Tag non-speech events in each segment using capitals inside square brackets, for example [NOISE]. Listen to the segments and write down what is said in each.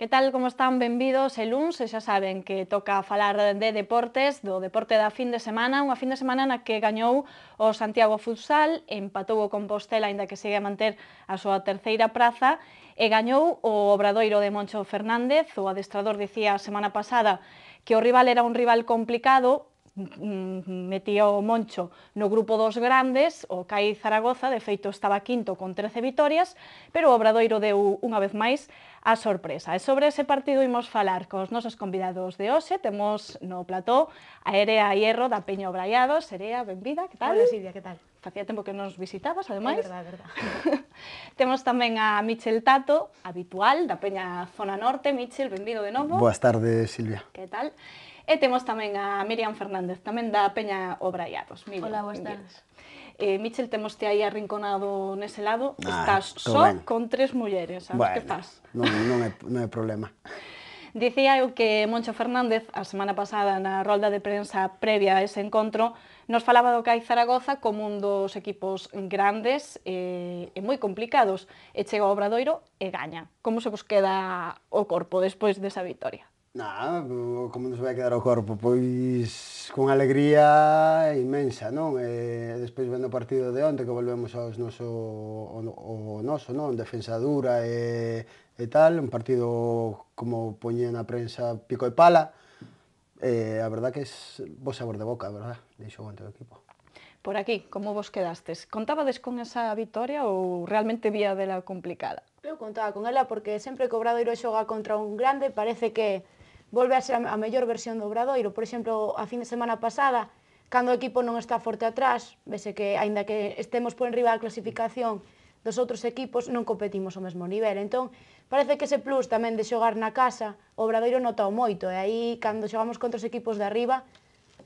Que tal como están? Benvidos e luns e xa saben que toca falar de deportes, do deporte da fin de semana, unha fin de semana na que gañou o Santiago Futsal, empatou o Compostela, aínda que segue a manter a súa terceira praza, e gañou o Obradoiro de Moncho Fernández, o adestrador dicía a semana pasada que o rival era un rival complicado, mm, metía o Moncho no grupo dos grandes, o Caí Zaragoza, de feito estaba quinto con 13 vitorias, pero o Obradoiro deu unha vez máis a sorpresa. E sobre ese partido imos falar cos nosos convidados de hoxe. Temos no plató a Erea Hierro da Peña Obraiado. Erea, benvida, que tal? Hola Silvia, que tal? Facía tempo que nos visitabas, ademais. É verdade, é verdade. [LAUGHS] Temos tamén a Michel Tato, habitual, da Peña Zona Norte. Michel, benvido de novo. Boas tardes, Silvia. Que tal? E temos tamén a Miriam Fernández, tamén da Peña Obraiados. Miriam, Hola, boas tardes eh, Mitchell temos te aí arrinconado nese lado, ah, estás eh, só ben. con tres mulleres, sabes bueno, que faz? Non, non, é, non é problema. [LAUGHS] Dicía eu que Moncho Fernández, a semana pasada na rolda de prensa previa a ese encontro, nos falaba do CAI Zaragoza como un dos equipos grandes eh, e moi complicados. E chega o Obradoiro e gaña. Como se vos queda o corpo despois desa vitoria? Na, como nos vai quedar o corpo? Pois con alegría inmensa, non? E despois vendo o partido de onte que volvemos aos noso, o, o noso, non? Defensa dura e, e tal, un partido como poñía na prensa pico e pala, e a verdad que é bo sabor de boca, a verdad, deixou o equipo por aquí, como vos quedastes? Contabades con esa vitoria ou realmente vía dela complicada? Eu contaba con ela porque sempre que o xoga contra un grande parece que volve a ser a, a mellor versión do Obradoiro. Por exemplo, a fin de semana pasada, cando o equipo non está forte atrás, vese que, aínda que estemos por enriba da clasificación dos outros equipos, non competimos ao mesmo nivel. Entón, parece que ese plus tamén de xogar na casa, o Obradoiro notao moito, e aí, cando xogamos contra os equipos de arriba,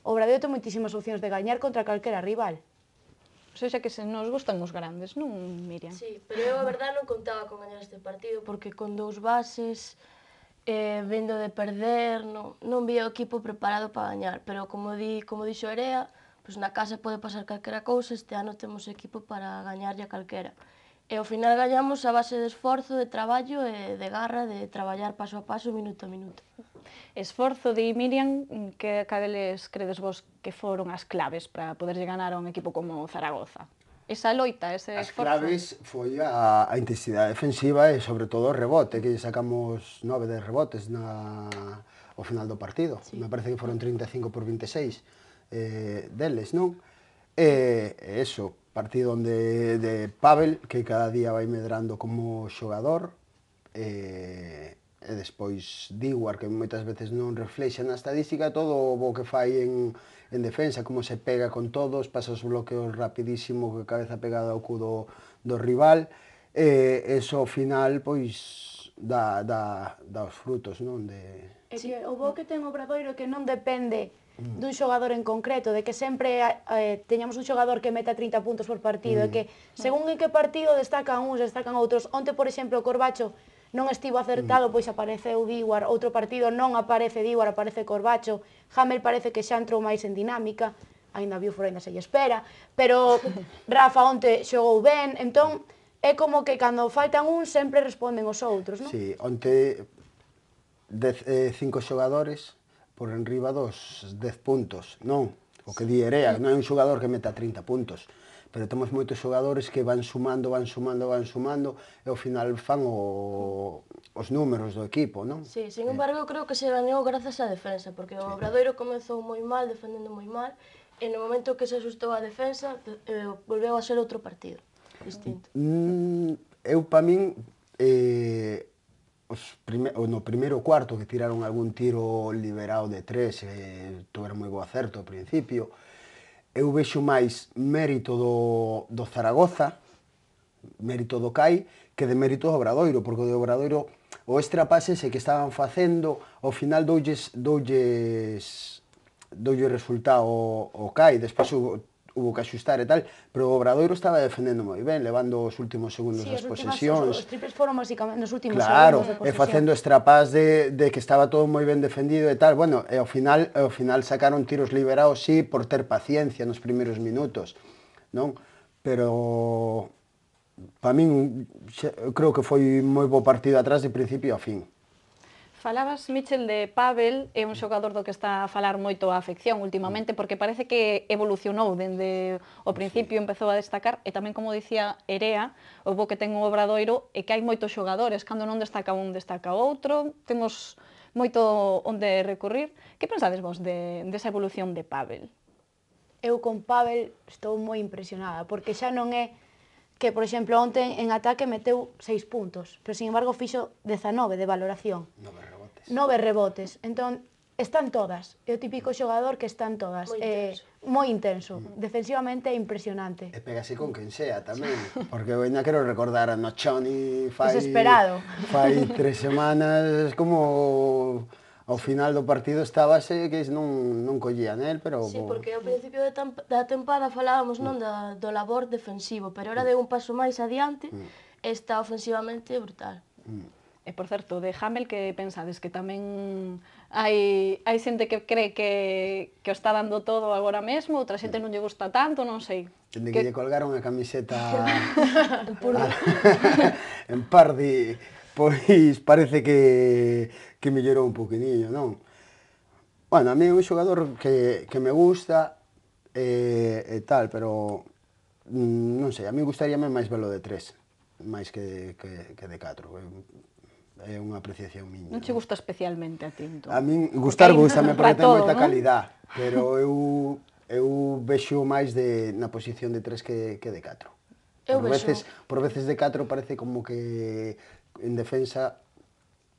o Obradoiro ten moitísimas opcións de gañar contra calquera rival. O sea, que se nos gustan os grandes, non, Miriam? Sí, pero eu a verdade non contaba con gañar este partido porque con dous bases, eh, vendo de perder, non, non vi o equipo preparado para gañar, pero como di, como dixo Erea, pois na casa pode pasar calquera cousa, este ano temos equipo para gañarlle a calquera. E ao final gañamos a base de esforzo, de traballo e de garra, de traballar paso a paso, minuto a minuto. Esforzo de Miriam, que cadeles credes vos que foron as claves para poder ganar a un equipo como Zaragoza? esa loita, ese As esforzo. claves foi a, a intensidade defensiva e sobre todo o rebote, que sacamos nove de rebotes na ao final do partido. Sí. Me parece que foron 35 por 26 eh, deles, non? E eh, eso, partido onde de Pavel, que cada día vai medrando como xogador, eh, e despois Dewar, que moitas veces non reflexa na estadística todo o bo que fai en, en defensa, como se pega con todos, pasa os bloqueos rapidísimo, que cabeza pegada ao cu do, do rival, e eso ao final, pois, dá, dá, dá os frutos, non? De... É que o bo que ten o Obradoiro que non depende mm. dun xogador en concreto, de que sempre eh, eh teñamos un xogador que meta 30 puntos por partido, mm. e que según en que partido destacan uns, destacan outros. Onte, por exemplo, o Corbacho non estivo acertado, pois apareceu Díguar, outro partido non aparece Díguar, aparece Corbacho, Hamel parece que xa entrou máis en dinámica, ainda viu fora, ainda se espera, pero [LAUGHS] Rafa onte xogou ben, entón, é como que cando faltan un sempre responden os outros, non? Sí, onte dez, eh, cinco xogadores por enriba dos 10 puntos, non? O que di Erea, non é un xogador que meta 30 puntos pero temos moitos xogadores que van sumando, van sumando, van sumando e ao final fan o, os números do equipo, non? Sí, sin eh. embargo, eh. creo que se gañou grazas á defensa, porque sí. o Obradoiro comezou moi mal, defendendo moi mal, e no momento que se asustou a defensa, eh, volveu a ser outro partido distinto. Mm, eu pa min eh, os prime, no primeiro cuarto que tiraron algún tiro liberado de tres, eh, tuveron moi bo acerto ao principio, eu vexo máis mérito do, do Zaragoza, mérito do CAI, que de mérito do Obradoiro, porque o de Obradoiro o extrapase pases que estaban facendo, ao final doulles, doulles, doulle resultado o, o CAI, despois hubo que axustar e tal, pero o Obradoiro estaba defendendo moi ben, levando os últimos segundos sí, das posesións. Os, os triples foron basicamente nos últimos claro, segundos de posesión. e facendo estrapás de, de que estaba todo moi ben defendido e tal. Bueno, e ao final, ao final sacaron tiros liberados, sí, por ter paciencia nos primeiros minutos, non? Pero para min creo que foi moi bo partido atrás de principio a fin. Falabas, Michel, de Pavel, é un xogador do que está a falar moito a afección últimamente, mm. porque parece que evolucionou dende o principio, empezou a destacar, e tamén, como dicía Erea, o bo que ten o Obradoiro é que hai moitos xogadores, cando non destaca un, destaca outro, temos moito onde recurrir. Que pensades vos de, desa evolución de Pavel? Eu con Pavel estou moi impresionada, porque xa non é que, por exemplo, onten en ataque meteu 6 puntos, pero, sin embargo, fixo 19 de valoración. No, rebotes. Nove rebotes. Entón, están todas. É o típico xogador que están todas. Moi eh, intenso. Eh, moi intenso. Mm. Defensivamente é impresionante. E pégase con quen sea tamén. Porque eu ainda quero recordar a Nochoni fai... Desesperado. Fai tres semanas como ao final do partido xe que non, non collía nel, pero... Sí, porque ao principio da tempada falábamos non da, do labor defensivo, pero era mm. deu un paso máis adiante, mm. está ofensivamente brutal. Mm. E, eh, por certo, de Hamel que pensades que tamén hai, hai xente que cree que, que o está dando todo agora mesmo, outra xente non lle gusta tanto, non sei. Tende que, que lle colgaron a camiseta a, [LAUGHS] [LAUGHS] en Pardi, pois parece que, que mellorou un poquinho, non? Bueno, a mí é un xogador que, que me gusta eh, e tal, pero mm, non sei, a mí gustaríame máis velo de tres, máis que, que, que de catro é unha apreciación miña. Non che gusta especialmente a tinto? Entón. A min gustar gustame porque [LAUGHS] ten moita calidad, [LAUGHS] pero eu eu vexo máis de na posición de tres que, que de 4. Eu por vexo... veces, por veces de 4 parece como que en defensa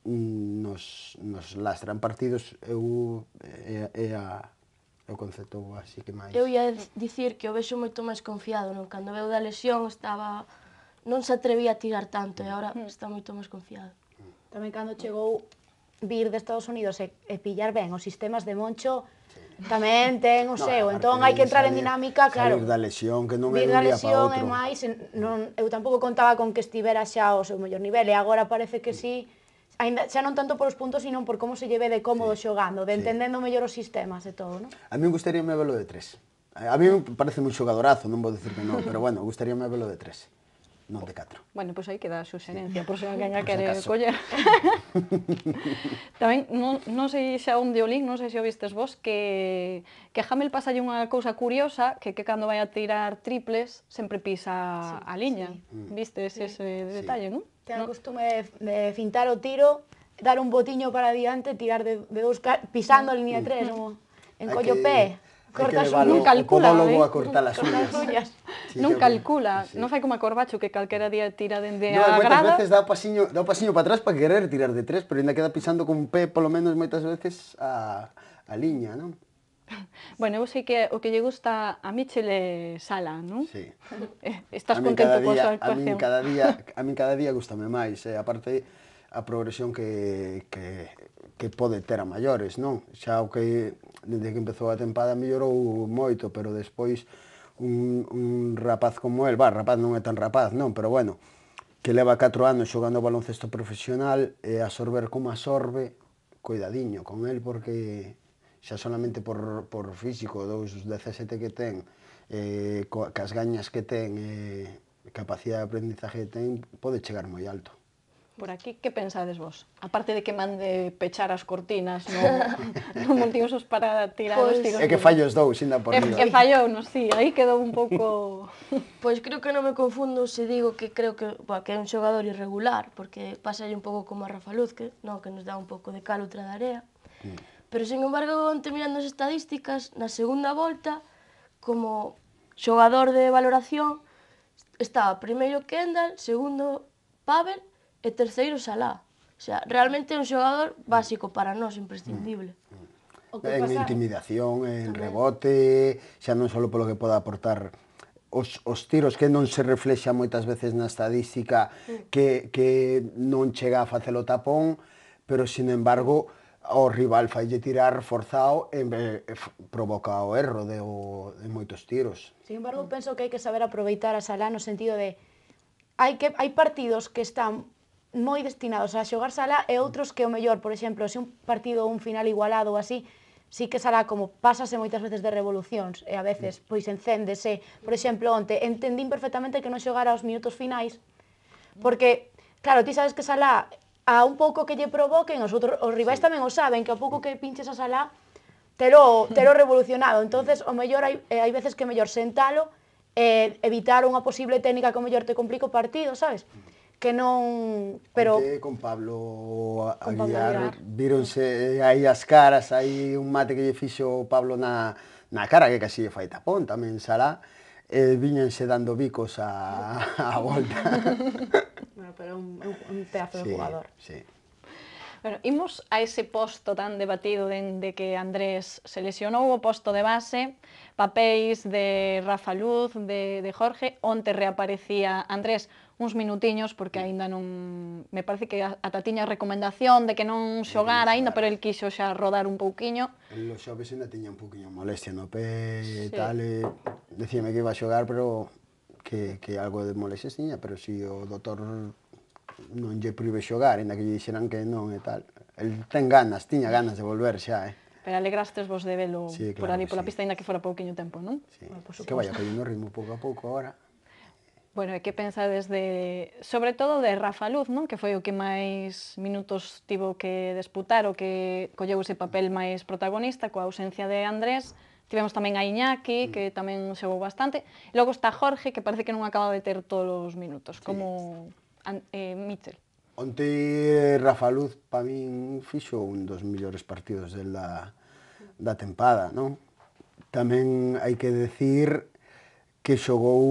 nos, nos lastran partidos eu é, é a o concepto así que máis. Eu ia dicir que o vexo moito máis confiado, non? Cando veu da lesión estaba non se atrevía a tirar tanto e agora hmm. está moito máis confiado. Tamén cando chegou vir de Estados Unidos e, e pillar ben os sistemas de Moncho, tamén ten o no, seu, entón hai que entrar salir, en dinámica, claro. Salir da lesión, que non é un día para outro. lesión e máis, non, eu tampouco contaba con que estivera xa o seu mellor nivel, e agora parece que sí, ainda, xa non tanto polos puntos, sino por como se lleve de cómodo sí. xogando, de sí. entendendo mellor os sistemas e todo, non? A mí me gustaría me velo de tres. A mí me parece un xogadorazo, non vou dicir que non, [LAUGHS] pero bueno, gustaría me velo de tres non de 4. Bueno, pois aí queda a súa sí. por se alguén a quere colle. coller. [LAUGHS] [LAUGHS] Tamén, non, non sei xa onde o link, non sei se o vistes vos, que, que a Hamel pasalle unha cousa curiosa, que, que cando vai a tirar triples, sempre pisa sí, a liña. Sí. Mm. Vistes sí. ese detalle, sí. non? Ten o costume de, de fintar o tiro, dar un botiño para adiante, tirar de, de dous pisando a liña 3, mm. no, [LAUGHS] en collo pé cortas, que non calcula, o podólogo eh? a cortar as unhas. Sí, non calcula, sí. non fai como a Corbacho que calquera día tira dende no, a grada. Moitas veces dá o pasiño, dá o pasiño para atrás para querer tirar de tres, pero ainda queda pisando con un pé polo menos moitas veces a, a liña, non? Bueno, eu sei que o que lle gusta a Michele Sala, non? Sí. [LAUGHS] Eh, estás contento coa súa actuación. A min cada día, [LAUGHS] a min cada día gustame máis, eh? aparte a progresión que, que, que pode ter a maiores, non? Xa o que Dende que empezou a tempada mellorou moito, pero despois un, un rapaz como el, va, rapaz non é tan rapaz, non, pero bueno, que leva 4 anos xogando baloncesto profesional e absorber como absorbe, cuidadiño con el porque xa solamente por, por físico dos 17 que ten, eh, coas gañas que ten, eh, capacidade de aprendizaje que ten, pode chegar moi alto por aquí, que pensades vos? A parte de que mande pechar as cortinas no, [LAUGHS] no multiusos para tirar pues, os pois tiros. É que os dous, inda por riba. É que fallou, non, sí, aí quedou un pouco... [LAUGHS] Pois creo que non me confundo se digo que creo que, bueno, que é un xogador irregular, porque pasa un pouco como a Rafa Luz, que, no, que nos dá un pouco de cal outra da area. Mm. Pero, sin embargo, ante mirando as estadísticas, na segunda volta, como xogador de valoración, estaba primeiro Kendall, segundo Pavel, e terceiro Salah. O sea, realmente é un xogador básico para nós, imprescindible. Mm. O que en pasa... intimidación, en También. rebote, xa non só polo que poda aportar os, os tiros que non se reflexa moitas veces na estadística mm. que, que non chega a facelo tapón, pero, sin embargo, o rival falle tirar forzado e provoca o erro de, o, de moitos tiros. Sin embargo, penso que hai que saber aproveitar a sala no sentido de hai que hai partidos que están moi destinados a xogar sala e outros que o mellor, por exemplo, se un partido un final igualado ou así, sí que será como pasase moitas veces de revolucións e a veces mm. pois encéndese. Por exemplo, onte entendín perfectamente que non xogara os minutos finais mm. porque claro, ti sabes que sala a un pouco que lle provoquen os outros os rivais tamén o saben que a pouco mm. que pinches a sala telo telo revolucionado. Entonces, o mellor hai eh, hai veces que mellor sentalo e evitar unha posible técnica que o mellor te complica o partido, sabes? que non, pero Porque con Pablo Aguiar, con Pablo Aguiar víronse aí as caras, aí un mate que lle fixo Pablo na na cara que casi lle fai tapón tamén Sará e viñense dando bicos a, a volta. [LAUGHS] bueno, pero un, un pedazo sí, de jugador. Sí. Bueno, imos a ese posto tan debatido dende que Andrés se lesionou o posto de base, papéis de Rafa Luz, de, de Jorge, onte reaparecía Andrés uns minutiños porque aínda non me parece que ata tiña recomendación de que non xogar aínda, pero el quixo xa rodar un pouquiño. El xa xoves ainda tiña un pouquiño molestia no pé e sí. tal, e decíame que iba a xogar, pero que, que algo de molestia tiña, pero si o doutor non lle prive xogar, aínda que lle dixeran que non e tal. El ten ganas, tiña ganas de volver xa, eh. Pero alegrastes vos de velo sí, claro por ali pola sí. pista, ainda que fora pouquinho tempo, non? Sí. Bueno, pues, pois que vaya caindo ritmo pouco a pouco agora. Bueno, e que pensades de... Sobre todo de Rafa Luz, non? Que foi o que máis minutos tivo que disputar, o que colleu ese papel máis protagonista, coa ausencia de Andrés. Tivemos tamén a Iñaki, que mm. tamén xogou bastante. logo está Jorge, que parece que non acaba de ter todos os minutos, como sí. eh, Mitchell. Onte Rafa Luz pa min fixo un dos millores partidos da, da tempada, non? Tamén hai que decir que xogou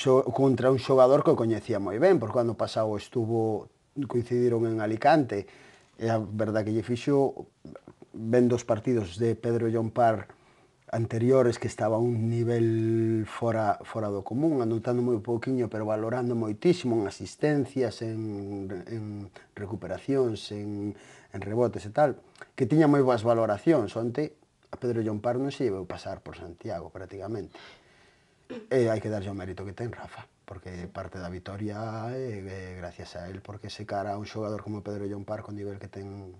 xo, contra un xogador que o coñecía moi ben, porque cando pasado estuvo coincidiron en Alicante, e a verdad que lle fixo ben dos partidos de Pedro John Parr anteriores que estaba a un nivel fora, fora do común, anotando moi pouquiño, pero valorando moitísimo en asistencias, en, en recuperacións, en, en rebotes e tal, que tiña moi boas valoracións. Onte a Pedro John Parr non se lleveu pasar por Santiago prácticamente. E hai que darlle o mérito que ten Rafa, porque parte da vitoria é, é gracias a él, porque se cara a un xogador como Pedro John Parr con nivel que ten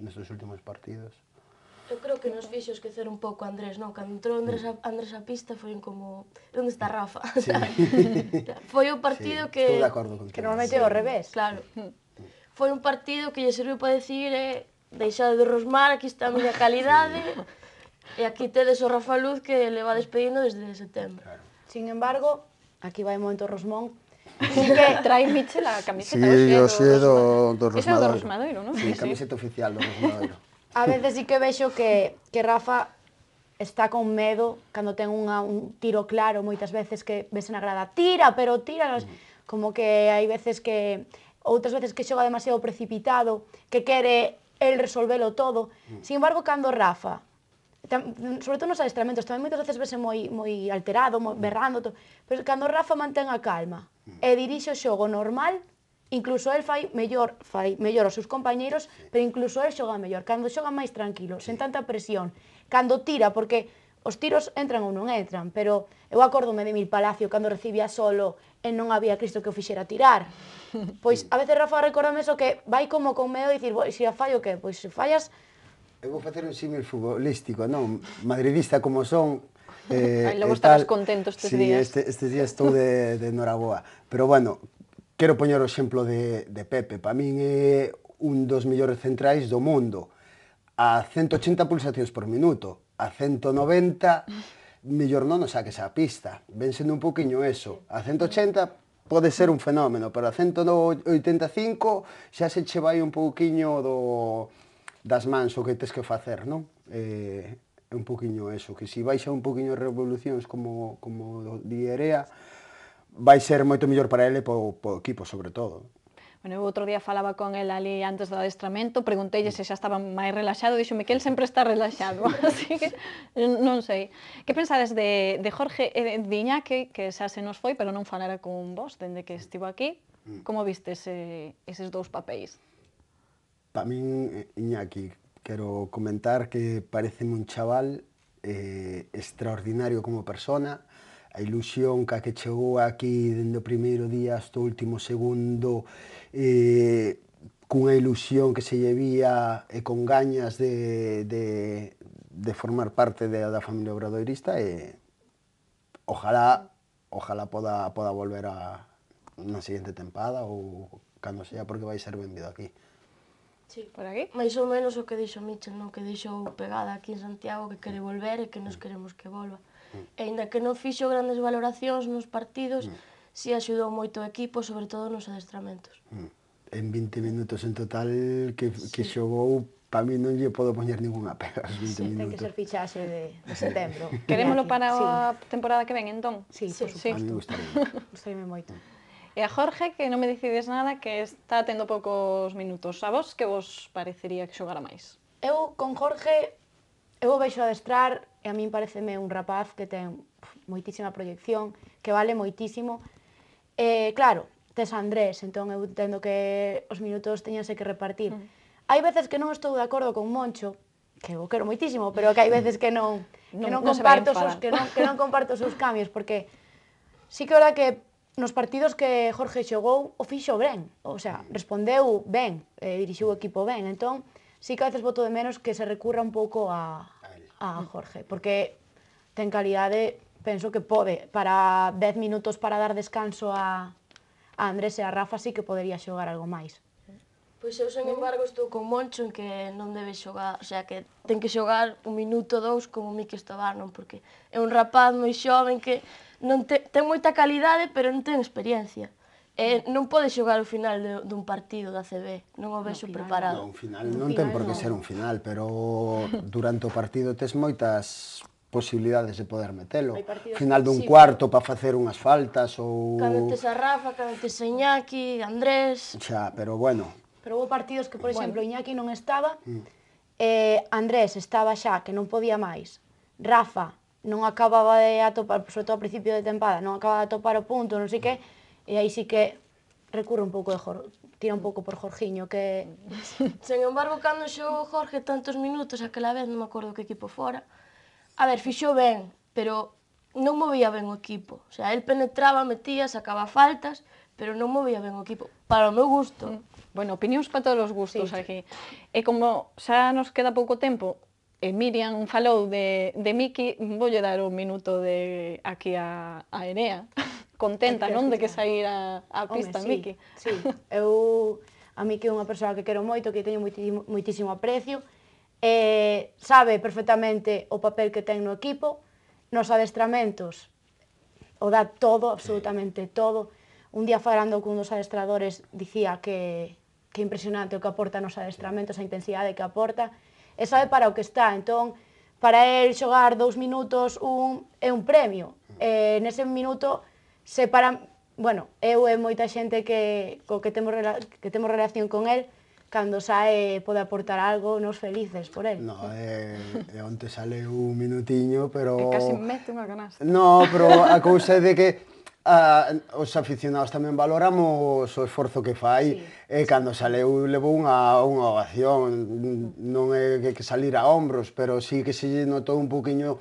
nestes últimos partidos, Eu creo que nos fixo esquecer un pouco Andrés, non? Cando entrou Andrés a, Andrés a pista foi como, onde está Rafa? [LAUGHS] Sí. foi un partido sí, que... Estou de acordo con Que normalmente é sí. ao revés. Claro. Foi un partido que lle serviu para decir, eh, deixade de rosmar, aquí está a miña calidade, sí. e aquí tedes o Rafa Luz que le va despedindo desde setembro. Claro. Sin embargo, aquí vai momento Rosmón, Sí [LAUGHS] que trae Michel a camiseta sí, do, do, do, do, do Rosmadoiro. Ese é o do Rosmadoiro, non? sí, camiseta oficial do Rosmadoiro a veces sí que vexo que, que Rafa está con medo cando ten unha, un tiro claro moitas veces que ves na grada tira, pero tira, mm. como que hai veces que outras veces que xoga demasiado precipitado, que quere el resolvelo todo. Mm. Sin embargo, cando Rafa tam, sobre todo nos adestramentos, tamén moitas veces vese moi moi alterado, moi berrando, to, pero cando Rafa mantén a calma mm. e dirixe o xogo normal, Incluso el fai mellor, fai mellor aos seus compañeiros, pero incluso el xoga mellor. Cando xoga máis tranquilo, sen tanta presión, cando tira, porque os tiros entran ou non entran, pero eu acordome de Mil Palacio cando recibía solo e non había Cristo que o fixera tirar. [LAUGHS] Pois a veces Rafa recordame eso que vai como con medo de dicir, se si a fallo que? Pois se fallas... Eu vou facer un símil futbolístico, non? Madridista como son, [LAUGHS] Eh, Ay, logo estarás contento estes sí, días. Este, estes días estou de, de Noraboa. Pero bueno, Quero poñer o exemplo de, de Pepe. Para min é un dos mellores centrais do mundo. A 180 pulsacións por minuto, a 190 mellor non o saques a pista. Ven sendo un poquinho eso. A 180 pode ser un fenómeno, pero a 185 xa se che vai un pouquiño do das mans o que tes que facer, non? Eh, un poquinho eso, que si baixa un poquinho revolucións como, como di Erea, vai ser moito mellor para ele e po, po equipo, sobre todo. Bueno, eu outro día falaba con el ali antes do adestramento, preguntei se xa estaba máis relaxado, dixome que el sempre está relaxado, [LAUGHS] así que non sei. Que pensades de, de Jorge e de Iñaki, que xa se nos foi, pero non falara con vos dende que estivo aquí? Mm. Como viste ese, eses dous papéis? Pa min, Iñaki, quero comentar que parece un chaval eh, extraordinario como persona, a ilusión ca que chegou aquí dende o primeiro día hasta o último segundo eh, cunha ilusión que se llevía e con gañas de, de, de formar parte de, da familia obradoirista e ojalá ojalá poda, poda volver a na seguinte tempada ou cando sea porque vai ser benvido aquí. Sí, por aquí. Mais ou menos o que dixo Michel, non que dixo pegada aquí en Santiago que quere volver e que nos queremos que volva mm. e ainda que non fixo grandes valoracións nos partidos, mm. si axudou moito o equipo, sobre todo nos adestramentos. Mm. En 20 minutos en total que, sí. que xogou para mí non lle podo poñer ninguna pega 20 sí, minutos. Ten que ser fichaxe de, de [LAUGHS] setembro. Querémoslo para sí. a temporada que ven, entón? Sí, sí por suposto. Sí. A mí gustaría. [LAUGHS] moito. Mm. E a Jorge, que non me decides nada, que está tendo poucos minutos. A vos, que vos parecería que xogara máis? Eu con Jorge Eu o veixo adestrar e a min pareceme un rapaz que ten moitísima proyección, que vale moitísimo. E, claro, tes Andrés, entón eu entendo que os minutos teñanse que repartir. Mm. Hai veces que non estou de acordo con Moncho, que o quero moitísimo, pero que hai mm. veces que non que non, non comparto non que non que non comparto os seus cambios porque sí que verdad que nos partidos que Jorge xogou o fixo ben, o sea, respondeu ben, eh, dirixiu o equipo ben, entón sí que a veces voto de menos que se recurra un pouco a, a Jorge, porque ten calidade, penso que pode, para 10 minutos para dar descanso a, a Andrés e a Rafa sí que podería xogar algo máis. Pois eu, sen embargo, estou con Moncho en que non debe xogar, o sea, que ten que xogar un minuto ou dous como Mique non? porque é un rapaz moi xoven que non te, ten moita calidade, pero non ten experiencia eh, non pode xogar o final de, dun partido da CB, non o vexo no, preparado. Non, final non, non ten por que ser un final, pero [LAUGHS] durante o partido tes moitas posibilidades de poder metelo. Final dun sí, cuarto para facer unhas faltas ou... Cando tes a Rafa, cando tes a Iñaki, Andrés... Xa, pero bueno... Pero houve partidos que, por exemplo, bueno. Iñaki non estaba, mm. eh, Andrés estaba xa, que non podía máis, Rafa non acababa de atopar, sobre todo ao principio de tempada, non acababa de atopar o punto, non sei que, mm E aí sí que recurre un pouco de Jor tira un pouco por Jorgiño, que... [LAUGHS] Sen embargo, cando xogou Jorge tantos minutos, aquela vez non me acordo que equipo fora, a ver, fixo ben, pero non movía ben o equipo. O sea, el penetraba, metía, sacaba faltas, pero non movía ben o equipo, para o meu gusto. Mm. Bueno, opinións para todos os gustos sí, aquí. E como xa nos queda pouco tempo, E eh, Miriam falou de, de Miki, voulle dar un minuto de aquí a, a Enea, [LAUGHS] Contenta, non, de que sair a pista Home, sí, Miki. Sí, [LAUGHS] eu a Miki é unha persoa que quero moito, que teño moitísimo, aprecio, e eh, sabe perfectamente o papel que ten no equipo, nos adestramentos o dá todo, absolutamente todo. Un día falando cun dos adestradores dicía que, que impresionante o que aporta nos adestramentos, a intensidade que aporta, e sabe para o que está. Entón, para el xogar dous minutos un, é un premio. E nese minuto se para, bueno, eu e moita xente que, co que, temos, que temos relación con el, cando sae pode aportar algo, nos felices por el. No, eh, eh onte sale un minutiño, pero... Que casi mete unha canasta. No, pero a cousa é de que a, os aficionados tamén valoramos o esforzo que fai sí. e cando saleu levou unha, unha ovación non é que, que salir a hombros pero sí que se notou un poquinho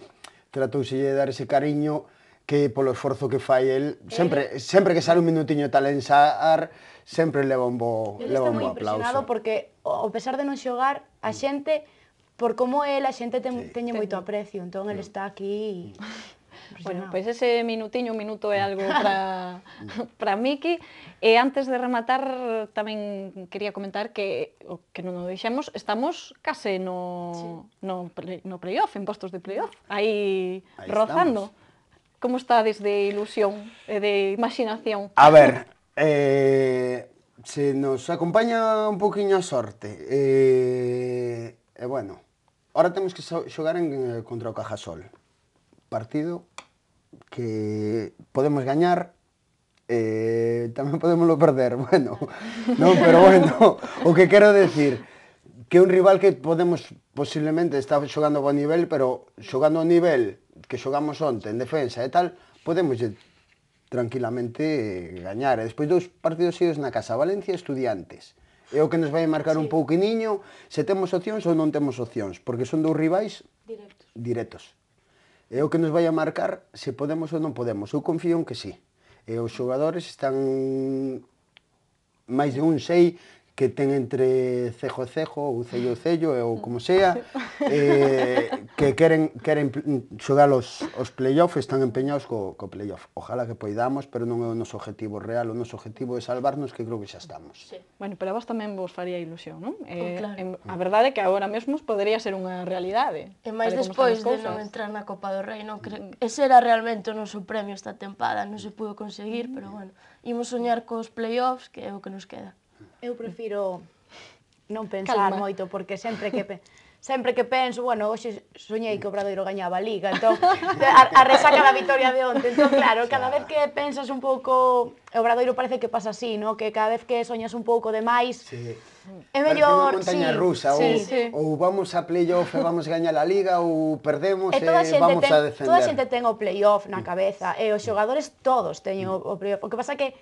tratouse de dar ese cariño que polo esforzo que fai el eh. sempre, sempre que sale un minutinho tal en sempre leva un bo, leva un bo aplauso. impresionado porque ao pesar de non xogar a mm. xente por como é, a xente ten, sí. teñe moito aprecio, entón el está aquí e Bueno, pois pues ese minutiño, un minuto é algo [LAUGHS] para para Miki. E eh, antes de rematar, tamén quería comentar que o que non o deixamos, estamos case no, sí. no, play, no playoff, en postos de playoff, aí, rozando. Estamos. Como está de ilusión e de imaginación? A ver, eh, se nos acompaña un poquinho a sorte. Eh, e eh, eh, bueno, ahora temos que xogar en, eh, contra o Cajasol partido que podemos gañar eh, tamén lo perder, [LAUGHS] bueno, non, pero bueno, o que quero decir, que un rival que podemos posiblemente está xogando bo nivel, pero xogando o nivel que xogamos onte en defensa e tal, podemos tranquilamente gañar. E despois dous partidos seguidos na casa, Valencia Estudiantes. É o que nos vai marcar sí. un pouquiniño se temos opcións ou non temos opcións, porque son dous rivais directos. directos. É o que nos vai a marcar se podemos ou non podemos. Eu confío en que sí. E os xogadores están máis de un sei que ten entre cejo cejo ou cello cello ou como sea [LAUGHS] eh, que queren, queren xogar os, os playoffs están empeñados co, co playoff ojalá que poidamos, pero non é o noso objetivo real o noso objetivo é salvarnos que creo que xa estamos sí. Bueno, pero a vos tamén vos faría ilusión non? Oh, eh, oh, claro. en, a verdade é que agora mesmo podería ser unha realidade e máis despois de non entrar na Copa do Rei non cre... ese era realmente o noso premio esta tempada non se pudo conseguir, pero mm. bueno imos soñar cos playoffs que é o que nos queda eu prefiro non pensar Calma. moito porque sempre que sempre que penso, bueno, hoxe soñei que o Obradoiro gañaba a Liga, entón, a, a resaca da victoria de onte, entón, claro, cada vez que pensas un pouco, o Obradoiro parece que pasa así, no? que cada vez que soñas un pouco demais, sí. é mellor... Parece montaña sí, rusa, sí, ou, sí. ou vamos a playoff e vamos a gañar a Liga, ou perdemos e, toda e vamos ten, a defender. Toda a xente ten o playoff na cabeza, e os xogadores todos teñen o, o playoff, o que pasa que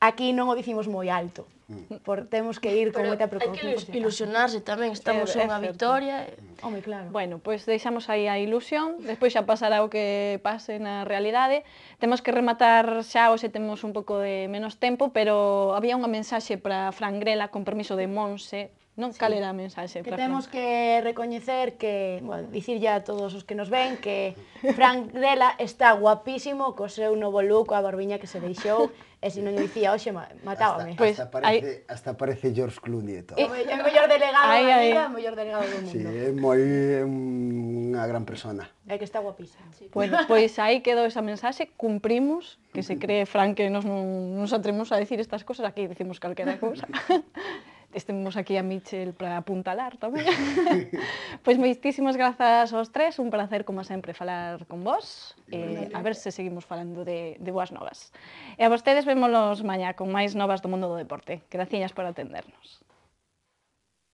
aquí non o dicimos moi alto. Mm. Por temos que ir con moita precaución. Hai que ilusionarse tamén, estamos é, unha victoria. Eh. Home, claro. Bueno, pois pues deixamos aí a ilusión, despois xa pasará o que pase na realidade. Temos que rematar xa, hoxe temos un pouco de menos tempo, pero había unha mensaxe para Fran Grela, con permiso de Monse, Non, sí. cal era a mensaxe? Que temos que recoñecer que, bueno, dicir ya a todos os que nos ven que Frank Dela está guapísimo co seu novo look, a barbiña que se deixou, e se non dicía hoxe, matábame. Hasta, pues, hasta, parece, hay... hasta parece George Clooney e todo. É o mellor delegado ay, da o mellor delegado do mundo. Sí, é moi unha gran persona. É que está guapísimo Sí. Bueno, pois pues aí quedou esa mensaxe, cumprimos, que se cree Frank que nos non, nos atremos a decir estas cosas, aquí decimos calquera cousa. [LAUGHS] Estemos aquí a Michel para apuntalar tamén. [LAUGHS] pois moitísimas grazas aos tres, un placer como sempre falar con vos. Eh, a ver se seguimos falando de, de boas novas. E a vostedes vémonos mañá con máis novas do mundo do deporte. Graciñas por atendernos.